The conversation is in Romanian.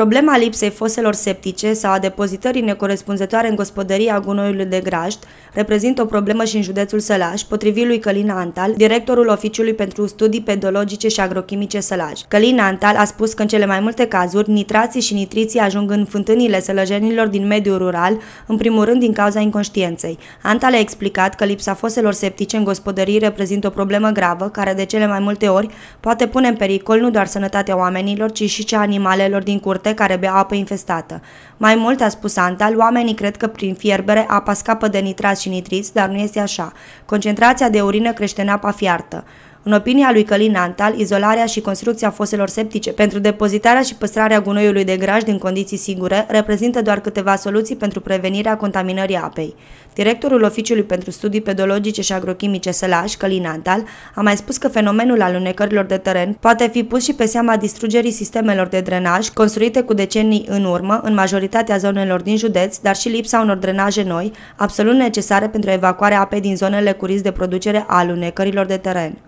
Problema lipsei foselor septice sau a depozitării necorespunzătoare în gospodăria gunoiului de grajd reprezintă o problemă și în județul Sălaj, potrivit lui Călin Antal, directorul Oficiului pentru Studii Pedologice și Agrochimice Sălaj. Călin Antal a spus că în cele mai multe cazuri nitrații și nitriții ajung în fântânile sălăjenilor din mediul rural, în primul rând din cauza inconștienței. Antal a explicat că lipsa foselor septice în gospodării reprezintă o problemă gravă care de cele mai multe ori poate pune în pericol nu doar sănătatea oamenilor, ci și cea animalelor din curte curte care bea apă infestată. Mai mult, a spus Antal, oamenii cred că prin fierbere apa scapă de nitrați și nitriți, dar nu este așa. Concentrația de urină crește în apa fiartă. În opinia lui Călin Antal, izolarea și construcția foselor septice pentru depozitarea și păstrarea gunoiului de graj din condiții sigure reprezintă doar câteva soluții pentru prevenirea contaminării apei. Directorul Oficiului pentru Studii Pedologice și Agrochimice Sălaș, Călin Antal, a mai spus că fenomenul alunecărilor de teren poate fi pus și pe seama distrugerii sistemelor de drenaj construite cu decenii în urmă în majoritatea zonelor din județ, dar și lipsa unor drenaje noi, absolut necesare pentru evacuarea apei din zonele cu risc de producere a alunecărilor de teren.